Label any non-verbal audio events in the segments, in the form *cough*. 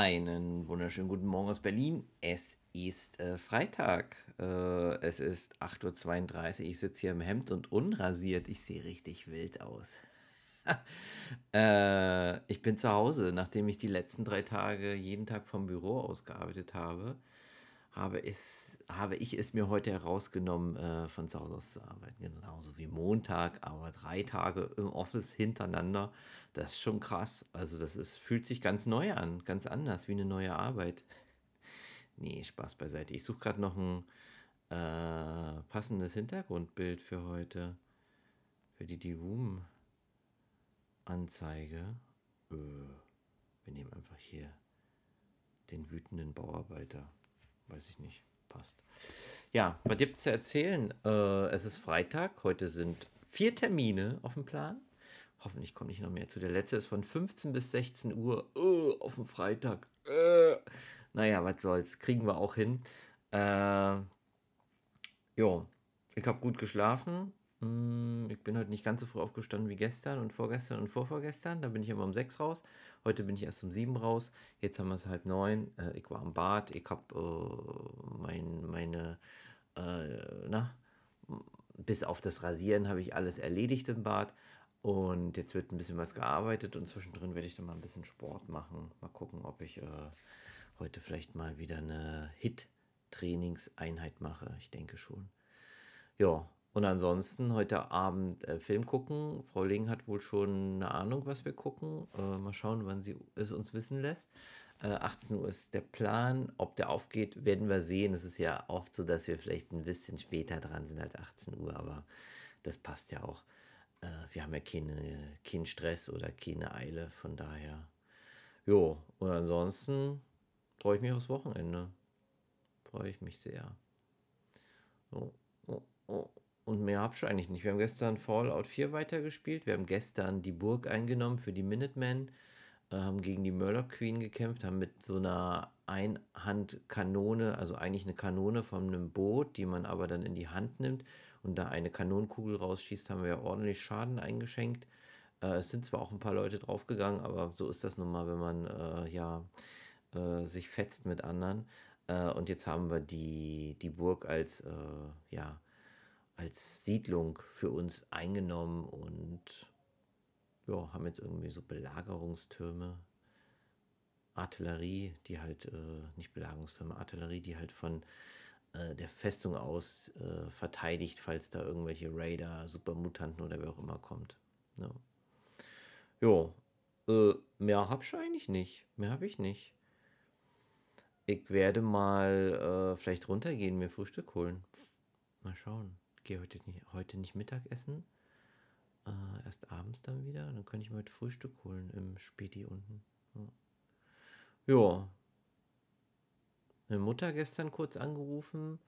Einen wunderschönen guten Morgen aus Berlin. Es ist äh, Freitag. Äh, es ist 8.32 Uhr. Ich sitze hier im Hemd und unrasiert. Ich sehe richtig wild aus. *laughs* äh, ich bin zu Hause, nachdem ich die letzten drei Tage jeden Tag vom Büro ausgearbeitet habe habe, es, habe ich es mir heute herausgenommen, äh, von zu Hause aus zu arbeiten. Genauso wie Montag, aber drei Tage im Office hintereinander. Das ist schon krass. Also das ist, fühlt sich ganz neu an, ganz anders, wie eine neue Arbeit. *laughs* nee, Spaß beiseite. Ich suche gerade noch ein äh, passendes Hintergrundbild für heute. Für die die Divum-Anzeige. Äh, wir nehmen einfach hier den wütenden Bauarbeiter weiß ich nicht, passt. Ja, was gibt es zu erzählen? Äh, es ist Freitag, heute sind vier Termine auf dem Plan. Hoffentlich komme ich noch mehr zu. Der letzte ist von 15 bis 16 Uhr äh, auf dem Freitag. Äh. Naja, was soll's, kriegen wir auch hin. Äh, jo, ich habe gut geschlafen. Mm, ich bin heute nicht ganz so früh aufgestanden wie gestern und vorgestern und vorvorgestern. Da bin ich immer um sechs raus. Heute bin ich erst um sieben raus. Jetzt haben wir es halb neun. Äh, ich war am Bad. Ich habe äh, mein, meine, äh, na, bis auf das Rasieren habe ich alles erledigt im Bad. Und jetzt wird ein bisschen was gearbeitet und zwischendrin werde ich dann mal ein bisschen Sport machen. Mal gucken, ob ich äh, heute vielleicht mal wieder eine Hit-Trainingseinheit mache. Ich denke schon. Ja, und ansonsten heute Abend äh, Film gucken. Frau Ling hat wohl schon eine Ahnung, was wir gucken. Äh, mal schauen, wann sie es uns wissen lässt. Äh, 18 Uhr ist der Plan. Ob der aufgeht, werden wir sehen. Es ist ja oft so, dass wir vielleicht ein bisschen später dran sind als 18 Uhr, aber das passt ja auch. Äh, wir haben ja keine, keinen Stress oder keine Eile, von daher. Jo, und ansonsten freue ich mich aufs Wochenende. Freue ich mich sehr. Oh, oh, oh. Und mehr habt ihr eigentlich nicht. Wir haben gestern Fallout 4 weitergespielt. Wir haben gestern die Burg eingenommen für die Minutemen. Äh, haben gegen die Murloc Queen gekämpft. Haben mit so einer Einhandkanone, also eigentlich eine Kanone von einem Boot, die man aber dann in die Hand nimmt und da eine Kanonenkugel rausschießt, haben wir ordentlich Schaden eingeschenkt. Äh, es sind zwar auch ein paar Leute draufgegangen, aber so ist das nun mal, wenn man äh, ja äh, sich fetzt mit anderen. Äh, und jetzt haben wir die, die Burg als äh, ja, als Siedlung für uns eingenommen und ja, haben jetzt irgendwie so Belagerungstürme, Artillerie, die halt, äh, nicht Belagerungstürme, Artillerie, die halt von äh, der Festung aus äh, verteidigt, falls da irgendwelche Raider, Supermutanten oder wer auch immer kommt. Ja. Ne? Jo, äh, mehr hab ich eigentlich nicht. Mehr habe ich nicht. Ich werde mal äh, vielleicht runtergehen, mir Frühstück holen. Mal schauen gehe heute nicht, heute nicht Mittagessen, äh, erst abends dann wieder. dann könnte ich mir heute Frühstück holen im Späti unten. Ja. ja. Meine Mutter gestern kurz angerufen,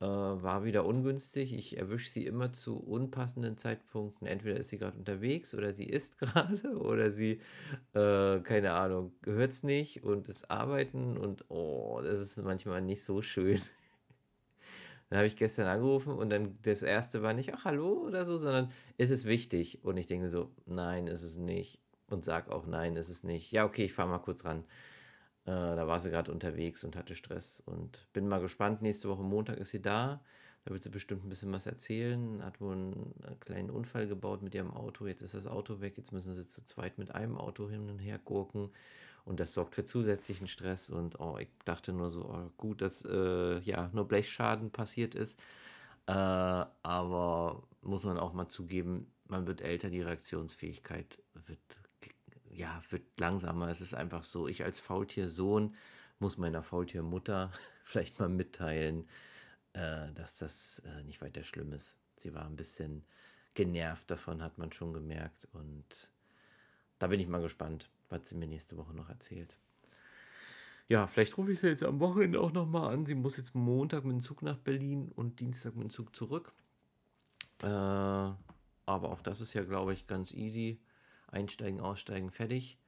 äh, war wieder ungünstig. Ich erwische sie immer zu unpassenden Zeitpunkten. Entweder ist sie gerade unterwegs oder sie isst *laughs* gerade oder sie, äh, keine Ahnung, hört es nicht und ist arbeiten und oh, das ist manchmal nicht so schön. Dann habe ich gestern angerufen und dann das erste war nicht, ach hallo oder so, sondern ist es wichtig? Und ich denke so, nein, ist es nicht. Und sag auch, nein, ist es nicht. Ja, okay, ich fahre mal kurz ran. Äh, da war sie gerade unterwegs und hatte Stress und bin mal gespannt. Nächste Woche Montag ist sie da. Da wird sie bestimmt ein bisschen was erzählen. Hat wohl einen kleinen Unfall gebaut mit ihrem Auto. Jetzt ist das Auto weg. Jetzt müssen sie zu zweit mit einem Auto hin und her gurken. Und das sorgt für zusätzlichen Stress. Und oh, ich dachte nur so, oh, gut, dass äh, ja nur Blechschaden passiert ist. Äh, aber muss man auch mal zugeben, man wird älter, die Reaktionsfähigkeit wird, ja, wird langsamer. Es ist einfach so, ich als Faultiersohn muss meiner Faultiermutter *laughs* vielleicht mal mitteilen, äh, dass das äh, nicht weiter schlimm ist. Sie war ein bisschen genervt davon, hat man schon gemerkt. Und da bin ich mal gespannt, was sie mir nächste Woche noch erzählt. Ja, vielleicht rufe ich sie jetzt am Wochenende auch nochmal an. Sie muss jetzt Montag mit dem Zug nach Berlin und Dienstag mit dem Zug zurück. Äh, aber auch das ist ja, glaube ich, ganz easy. Einsteigen, aussteigen, fertig.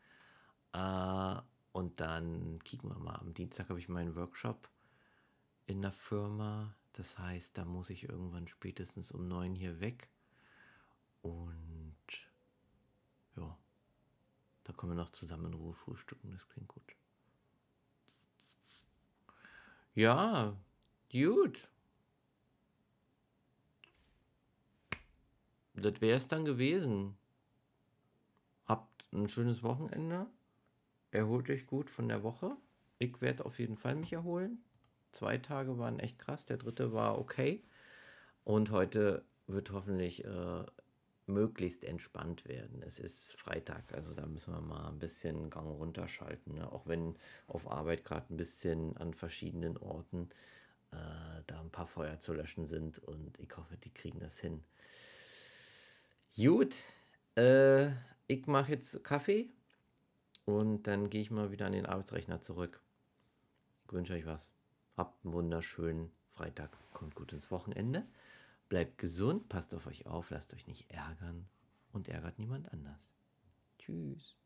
Äh, und dann kicken wir mal. Am Dienstag habe ich meinen Workshop in der Firma. Das heißt, da muss ich irgendwann spätestens um neun hier weg. Und können wir noch zusammen in Ruhe frühstücken, das klingt gut. Ja, gut. Das wäre es dann gewesen. Habt ein schönes Wochenende. Erholt euch gut von der Woche. Ich werde auf jeden Fall mich erholen. Zwei Tage waren echt krass, der dritte war okay. Und heute wird hoffentlich äh, möglichst entspannt werden. Es ist Freitag, also da müssen wir mal ein bisschen Gang runterschalten. Ne? Auch wenn auf Arbeit gerade ein bisschen an verschiedenen Orten äh, da ein paar Feuer zu löschen sind und ich hoffe, die kriegen das hin. Gut, äh, ich mache jetzt Kaffee und dann gehe ich mal wieder an den Arbeitsrechner zurück. Ich wünsche euch was. Habt einen wunderschönen Freitag. Kommt gut ins Wochenende. Bleibt gesund, passt auf euch auf, lasst euch nicht ärgern und ärgert niemand anders. Tschüss.